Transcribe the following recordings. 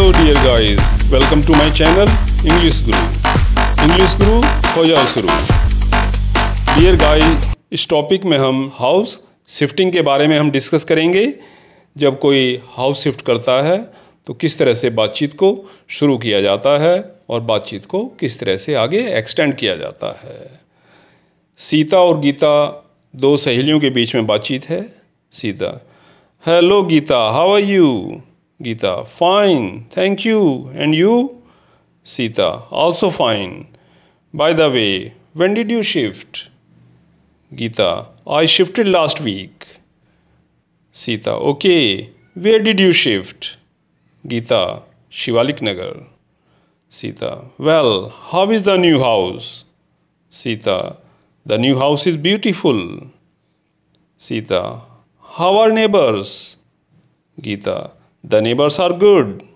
Hello dear guys welcome to my channel English guru English guru हो जाओ शुरू dear guys इस topic में हम हाउस शिफ्टिंग के बारे में हम डिस्कस करेंगे जब कोई हाउस शिफ्ट करता है तो किस तरह से बातचीत को शुरू किया जाता है और बातचीत को किस तरह से आगे एक्सटेंड किया जाता है सीता और गीता दो सहेलियों के बीच में बातचीत है Sita hello Gita how are you Gita. Fine. Thank you. And you? Sita. Also fine. By the way, when did you shift? Gita. I shifted last week. Sita. Okay. Where did you shift? Gita. Shivalik Nagar. Sita. Well, how is the new house? Sita. The new house is beautiful. Sita. How are neighbors? Gita. The neighbors are good.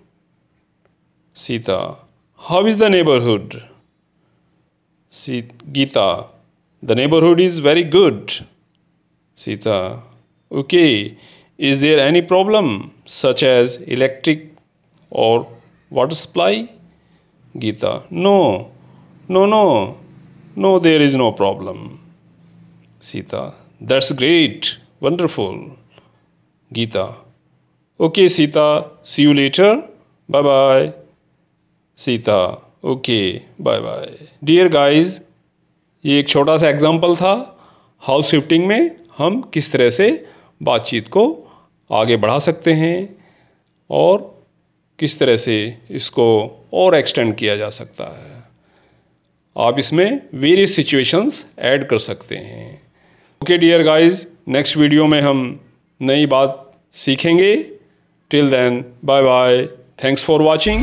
Sita. How is the neighborhood? Gita. The neighborhood is very good. Sita. Okay. Is there any problem such as electric or water supply? Gita. No. No, no. No, there is no problem. Sita. That's great. Wonderful. Gita. Okay Sita see you later bye bye Sita okay bye bye dear guys ये एक छोटा सा example था house shifting में हम किस तरह से बातचीत को आगे बढ़ा सकते हैं और किस तरह से इसको और एक्सटेंड किया जा सकता है आप इसमें वेरियस सिचुएशंस ऐड कर सकते हैं okay dear guys next video में हम नई बात सीखेंगे Till then, bye bye. Thanks for watching.